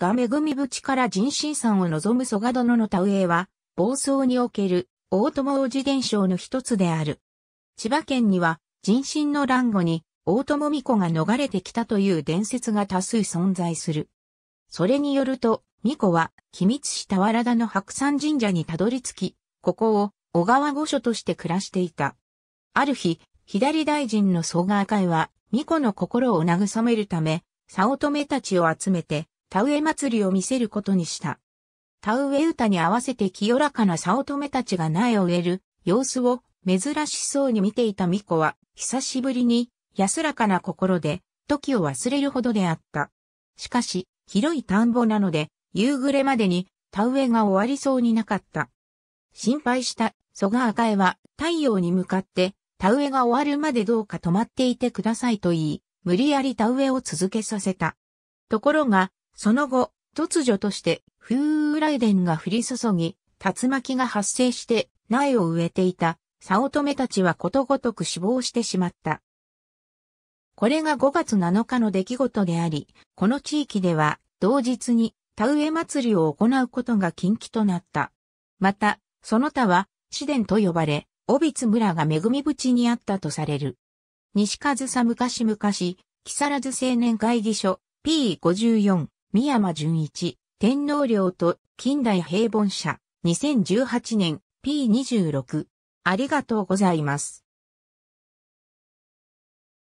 がぐみ淵から人心山を望む蘇我殿の田植えは、暴走における大友王子伝承の一つである。千葉県には人心の乱後に大友巫女が逃れてきたという伝説が多数存在する。それによると、巫女は君津市田原田の白山神社にたどり着き、ここを小川御所として暮らしていた。ある日、左大臣の蘇我会は、巫女の心を慰めるため、早乙女たちを集めて、田植え祭りを見せることにした。田植え歌に合わせて清らかな早乙女たちが苗を植える様子を珍しそうに見ていた巫女は、久しぶりに安らかな心で、時を忘れるほどであった。しかし、広い田んぼなので、夕暮れまでに田植えが終わりそうになかった。心配した蘇我赤江は太陽に向かって、田植えが終わるまでどうか止まっていてくださいと言い、無理やり田植えを続けさせた。ところが、その後、突如として風雷電が降り注ぎ、竜巻が発生して苗を植えていた、オ乙女たちはことごとく死亡してしまった。これが5月7日の出来事であり、この地域では同日に田植え祭りを行うことが禁忌となった。また、その他は、市殿と呼ばれ、オびつ村が恵み淵にあったとされる。西和佐昔々、木更津青年会議所 P54 三山淳一、天皇陵と近代平凡社、2018年 P26。ありがとうございます。